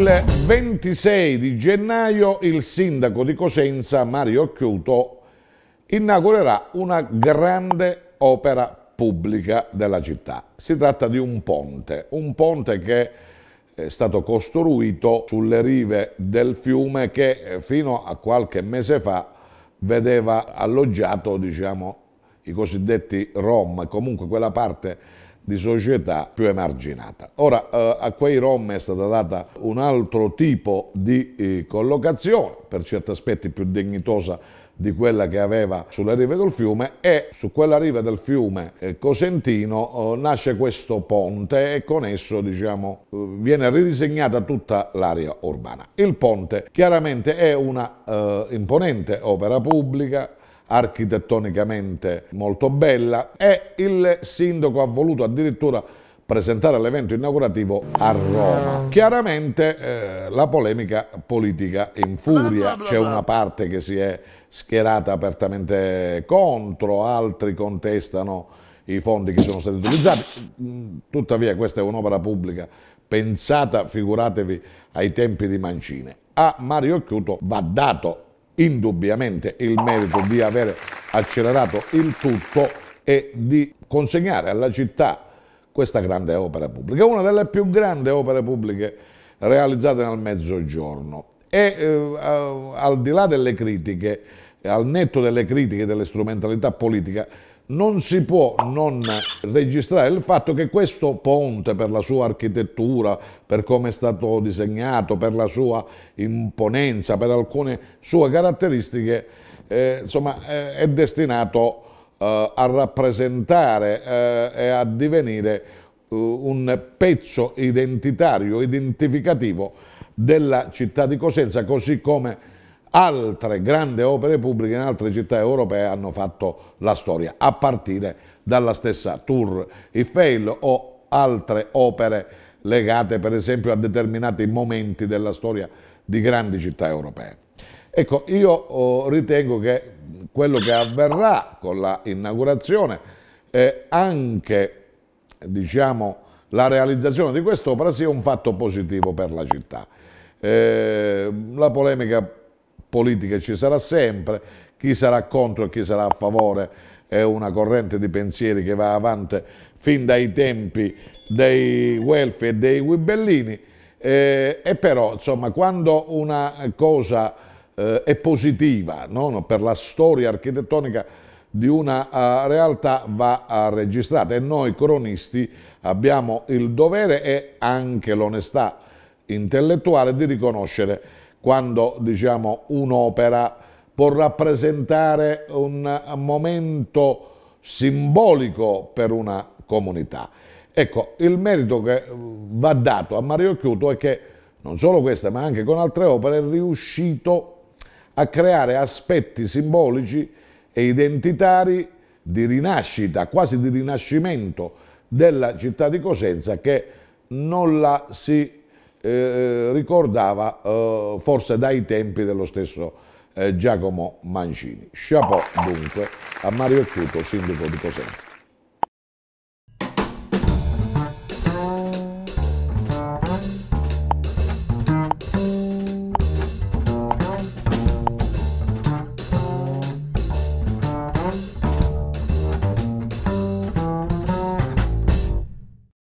Il 26 di gennaio il sindaco di Cosenza, Mario Chiuto, inaugurerà una grande opera pubblica della città. Si tratta di un ponte, un ponte che è stato costruito sulle rive del fiume che eh, fino a qualche mese fa vedeva alloggiato diciamo, i cosiddetti Rom, comunque quella parte di società più emarginata. Ora eh, a quei rom è stata data un altro tipo di eh, collocazione, per certi aspetti più dignitosa di quella che aveva sulle rive del fiume e su quella riva del fiume eh, Cosentino eh, nasce questo ponte e con esso diciamo, eh, viene ridisegnata tutta l'area urbana. Il ponte chiaramente è una eh, imponente opera pubblica architettonicamente molto bella e il sindaco ha voluto addirittura presentare l'evento inaugurativo a Roma. Chiaramente eh, la polemica politica in furia, c'è una parte che si è schierata apertamente contro, altri contestano i fondi che sono stati utilizzati. Mm, tuttavia questa è un'opera pubblica pensata, figuratevi, ai tempi di Mancine. A Mario Chiuto va dato indubbiamente il merito di aver accelerato il tutto e di consegnare alla città questa grande opera pubblica, una delle più grandi opere pubbliche realizzate nel mezzogiorno. E eh, al di là delle critiche, al netto delle critiche e delle strumentalità politiche, non si può non registrare il fatto che questo ponte per la sua architettura, per come è stato disegnato, per la sua imponenza, per alcune sue caratteristiche, eh, insomma, eh, è destinato eh, a rappresentare eh, e a divenire eh, un pezzo identitario, identificativo della città di Cosenza, così come altre grandi opere pubbliche in altre città europee hanno fatto la storia, a partire dalla stessa Tour Eiffel o altre opere legate per esempio a determinati momenti della storia di grandi città europee. Ecco, io oh, ritengo che quello che avverrà con l'inaugurazione inaugurazione e anche diciamo, la realizzazione di quest'opera sia un fatto positivo per la città. Eh, la polemica politica ci sarà sempre, chi sarà contro e chi sarà a favore è una corrente di pensieri che va avanti fin dai tempi dei Guelfi e dei Wibellini eh, e però insomma quando una cosa eh, è positiva no? per la storia architettonica di una uh, realtà va uh, registrata e noi cronisti abbiamo il dovere e anche l'onestà intellettuale di riconoscere quando diciamo, un'opera può rappresentare un momento simbolico per una comunità. Ecco, il merito che va dato a Mario Chiuto è che non solo questa, ma anche con altre opere è riuscito a creare aspetti simbolici e identitari di rinascita, quasi di rinascimento della città di Cosenza che non la si eh, ricordava eh, forse dai tempi dello stesso eh, Giacomo Mancini. Chapeau dunque a Mario Ecuto, sindaco di Cosenza.